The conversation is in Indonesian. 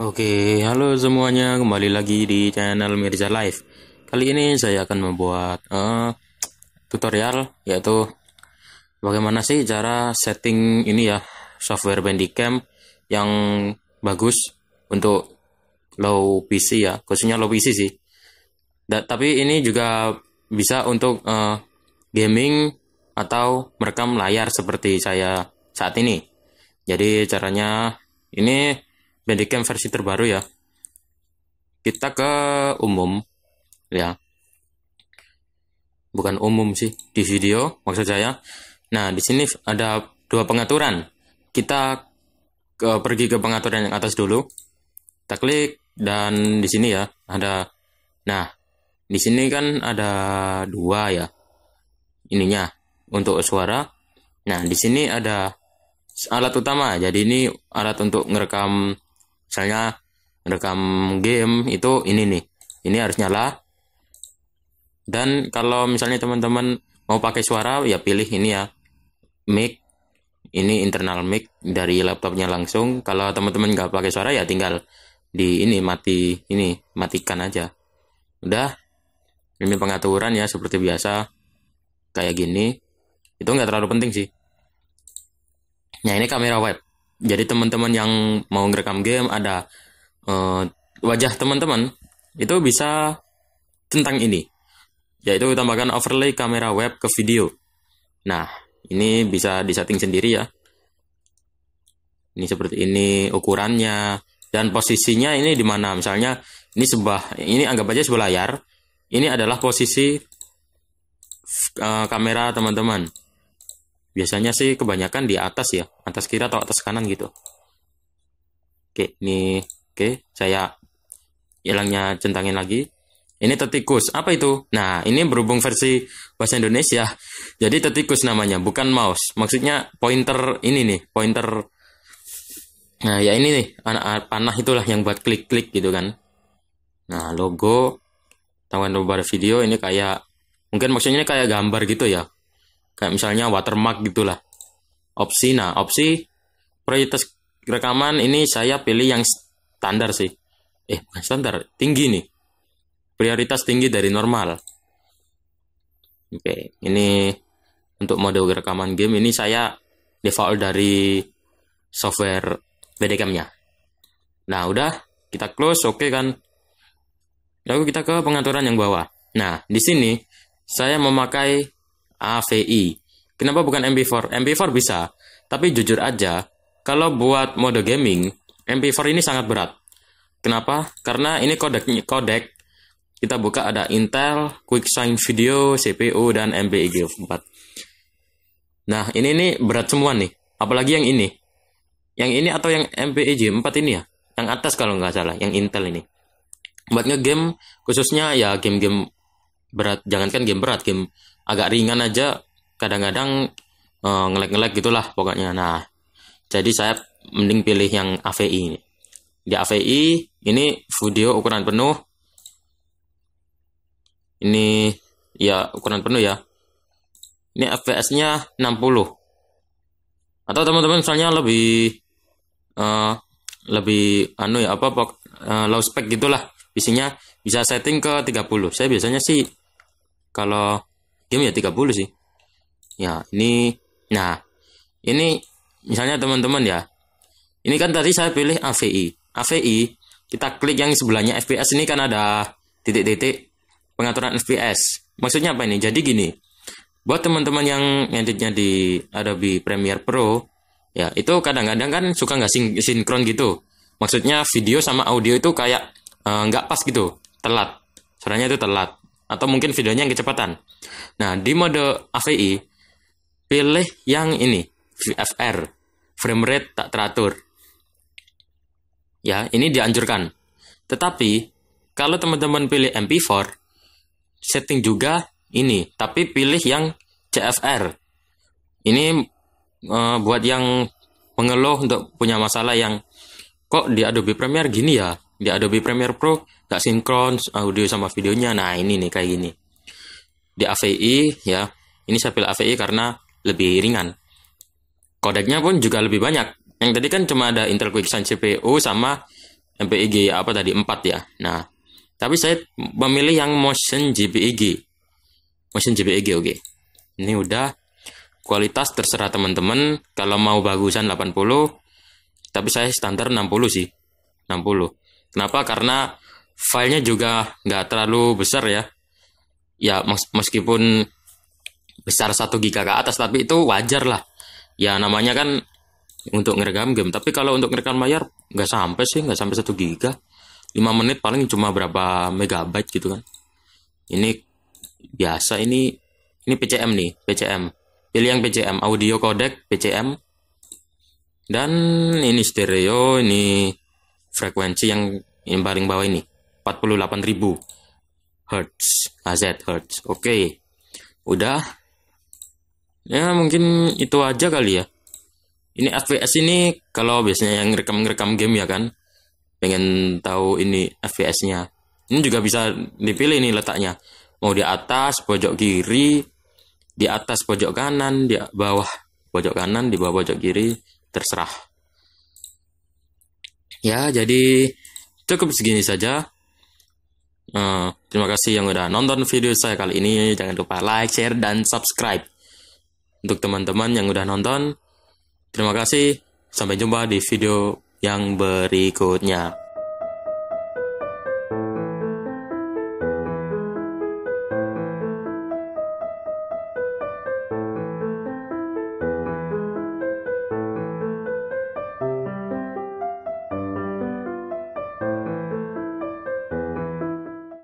Oke, halo semuanya, kembali lagi di channel Mirza Live. Kali ini saya akan membuat uh, tutorial yaitu bagaimana sih cara setting ini ya software Bandicam yang bagus untuk low PC ya, khususnya low PC sih. Da tapi ini juga bisa untuk uh, gaming atau merekam layar seperti saya saat ini. Jadi caranya ini Bandicam versi terbaru ya. Kita ke umum ya. Bukan umum sih, di video maksud saya. Nah, di sini ada dua pengaturan. Kita ke, pergi ke pengaturan yang atas dulu. Kita klik dan di sini ya ada nah, di sini kan ada dua ya. Ininya untuk suara. Nah, di sini ada alat utama. Jadi ini alat untuk ngerekam misalnya rekam game itu ini nih ini harus nyala dan kalau misalnya teman-teman mau pakai suara ya pilih ini ya mic ini internal mic dari laptopnya langsung kalau teman-teman nggak pakai suara ya tinggal di ini mati ini matikan aja udah ini pengaturan ya seperti biasa kayak gini itu nggak terlalu penting sih nah ini kamera web jadi teman-teman yang mau ngerekam game ada uh, wajah teman-teman itu bisa tentang ini yaitu tambahkan overlay kamera web ke video nah ini bisa disetting sendiri ya ini seperti ini ukurannya dan posisinya ini di mana misalnya ini sebuah ini anggap aja sebuah layar ini adalah posisi uh, kamera teman-teman Biasanya sih kebanyakan di atas ya, atas kiri atau atas kanan gitu. Oke, ini oke, saya hilangnya centangin lagi. Ini tetikus, apa itu? Nah, ini berhubung versi bahasa Indonesia. Jadi tetikus namanya, bukan mouse. Maksudnya pointer ini nih, pointer Nah, ya ini nih, anak panah itulah yang buat klik-klik gitu kan. Nah, logo tangan beberapa video ini kayak mungkin maksudnya ini kayak gambar gitu ya kayak misalnya watermark gitulah opsi nah opsi prioritas rekaman ini saya pilih yang standar sih eh bukan standar tinggi nih prioritas tinggi dari normal oke ini untuk mode rekaman game ini saya default dari software Bedecam-nya nah udah kita close oke okay kan lalu kita ke pengaturan yang bawah nah di sini saya memakai AVI. Kenapa bukan MP4? MP4 bisa, tapi jujur aja, kalau buat mode gaming, MP4 ini sangat berat. Kenapa? Karena ini kodek kodek kita buka ada Intel, QuickSign Video, CPU dan MPEG-4. Nah, ini ini berat semua nih, apalagi yang ini. Yang ini atau yang MPEG-4 ini ya? Yang atas kalau nggak salah, yang Intel ini. Buat ngegame khususnya ya game-game berat, jangankan game berat, game agak ringan aja kadang-kadang uh, ngelek-ngelek gitulah pokoknya nah jadi saya mending pilih yang AVI di AVI ini video ukuran penuh ini ya ukuran penuh ya ini fps nya 60 atau teman-teman misalnya lebih uh, lebih anu ya apa uh, low spec gitulah isinya bisa setting ke 30 saya biasanya sih kalau game ya 30 sih ya ini nah ini misalnya teman-teman ya ini kan tadi saya pilih AVI AVI kita klik yang sebelahnya FPS ini kan ada titik-titik pengaturan FPS maksudnya apa ini jadi gini buat teman-teman yang ngeditnya di Adobe Premiere Pro ya itu kadang-kadang kan suka nggak sin sinkron gitu maksudnya video sama audio itu kayak eh, nggak uh, pas gitu telat suaranya itu telat atau mungkin videonya yang kecepatan. Nah, di mode AVI pilih yang ini, VFR, frame rate tak teratur. Ya, ini dianjurkan. Tetapi kalau teman-teman pilih MP4, setting juga ini, tapi pilih yang CFR. Ini e, buat yang mengeluh untuk punya masalah yang kok di Adobe Premiere gini ya, di Adobe Premiere Pro gak sinkron audio sama videonya nah ini nih kayak gini di AVI ya ini saya pilih AVI karena lebih ringan kodeknya pun juga lebih banyak yang tadi kan cuma ada Intel Quicksense CPU sama MPEG apa tadi 4 ya nah tapi saya memilih yang motion JPEG motion JPEG oke okay. ini udah kualitas terserah teman-teman kalau mau bagusan 80 tapi saya standar 60 sih 60 Kenapa? Karena filenya juga nggak terlalu besar ya. Ya meskipun besar 1 giga ke atas tapi itu wajar lah. Ya namanya kan untuk ngerekam game. Tapi kalau untuk ngerekam layar nggak sampai sih, nggak sampai 1 giga. 5 menit paling cuma berapa megabyte gitu kan. Ini biasa ini ini PCM nih, PCM. Pilih yang PCM, audio codec PCM. Dan ini stereo, ini frekuensi yang yang paling bawah ini 48.000 Hertz AZ Hertz oke okay. udah ya mungkin itu aja kali ya ini FPS ini kalau biasanya yang rekam-rekam game ya kan pengen tahu ini FPS-nya ini juga bisa dipilih nih letaknya mau di atas pojok kiri di atas pojok kanan di bawah pojok kanan di bawah pojok kiri terserah Ya, jadi cukup segini saja. Uh, terima kasih yang udah nonton video saya kali ini. Jangan lupa like, share, dan subscribe. Untuk teman-teman yang udah nonton, terima kasih. Sampai jumpa di video yang berikutnya.